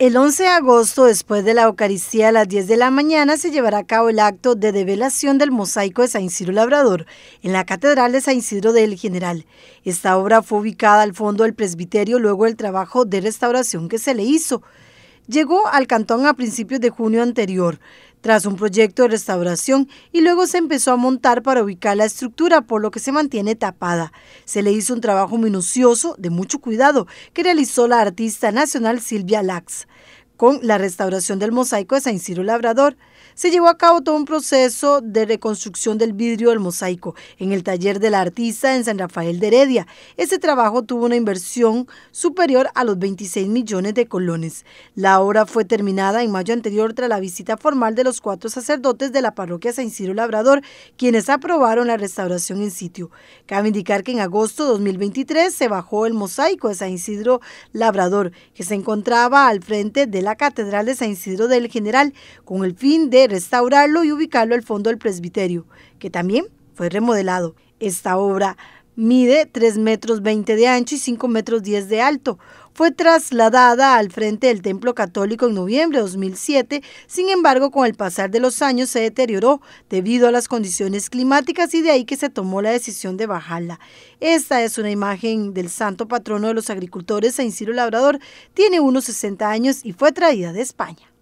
El 11 de agosto, después de la Eucaristía a las 10 de la mañana, se llevará a cabo el acto de develación del mosaico de San Isidro Labrador en la Catedral de San Isidro del General. Esta obra fue ubicada al fondo del presbiterio luego del trabajo de restauración que se le hizo llegó al cantón a principios de junio anterior, tras un proyecto de restauración y luego se empezó a montar para ubicar la estructura, por lo que se mantiene tapada. Se le hizo un trabajo minucioso, de mucho cuidado, que realizó la artista nacional Silvia Lax. Con la restauración del mosaico de San Isidro Labrador, se llevó a cabo todo un proceso de reconstrucción del vidrio del mosaico en el taller de la artista en San Rafael de Heredia. Ese trabajo tuvo una inversión superior a los 26 millones de colones. La obra fue terminada en mayo anterior tras la visita formal de los cuatro sacerdotes de la parroquia San Isidro Labrador, quienes aprobaron la restauración en sitio. Cabe indicar que en agosto de 2023 se bajó el mosaico de San Isidro Labrador, que se encontraba al frente de la Catedral de San Isidro del General, con el fin de restaurarlo y ubicarlo al fondo del presbiterio, que también fue remodelado. Esta obra Mide 3 metros 20 de ancho y 5 metros 10 de alto. Fue trasladada al frente del templo católico en noviembre de 2007, sin embargo con el pasar de los años se deterioró debido a las condiciones climáticas y de ahí que se tomó la decisión de bajarla. Esta es una imagen del santo patrono de los agricultores, San Ciro Labrador, tiene unos 60 años y fue traída de España.